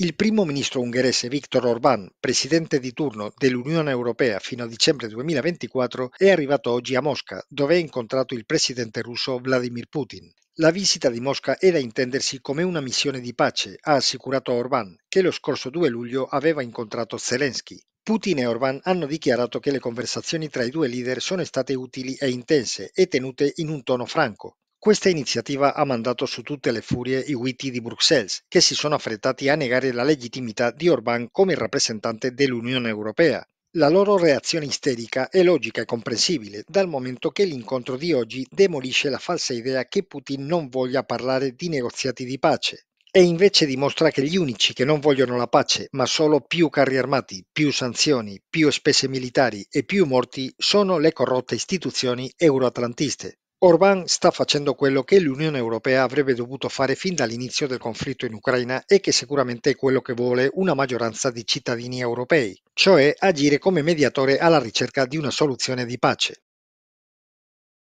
Il primo ministro ungherese Viktor Orbán, presidente di turno dell'Unione Europea fino a dicembre 2024, è arrivato oggi a Mosca, dove ha incontrato il presidente russo Vladimir Putin. La visita di Mosca è da intendersi come una missione di pace, ha assicurato Orbán, che lo scorso 2 luglio aveva incontrato Zelensky. Putin e Orbán hanno dichiarato che le conversazioni tra i due leader sono state utili e intense e tenute in un tono franco. Questa iniziativa ha mandato su tutte le furie i Whitty di Bruxelles, che si sono affrettati a negare la legittimità di Orbán come rappresentante dell'Unione Europea. La loro reazione isterica è logica e comprensibile, dal momento che l'incontro di oggi demolisce la falsa idea che Putin non voglia parlare di negoziati di pace e invece dimostra che gli unici che non vogliono la pace, ma solo più carri armati, più sanzioni, più spese militari e più morti sono le corrotte istituzioni euroatlantiste. Orbán sta facendo quello che l'Unione Europea avrebbe dovuto fare fin dall'inizio del conflitto in Ucraina e che sicuramente è quello che vuole una maggioranza di cittadini europei, cioè agire come mediatore alla ricerca di una soluzione di pace.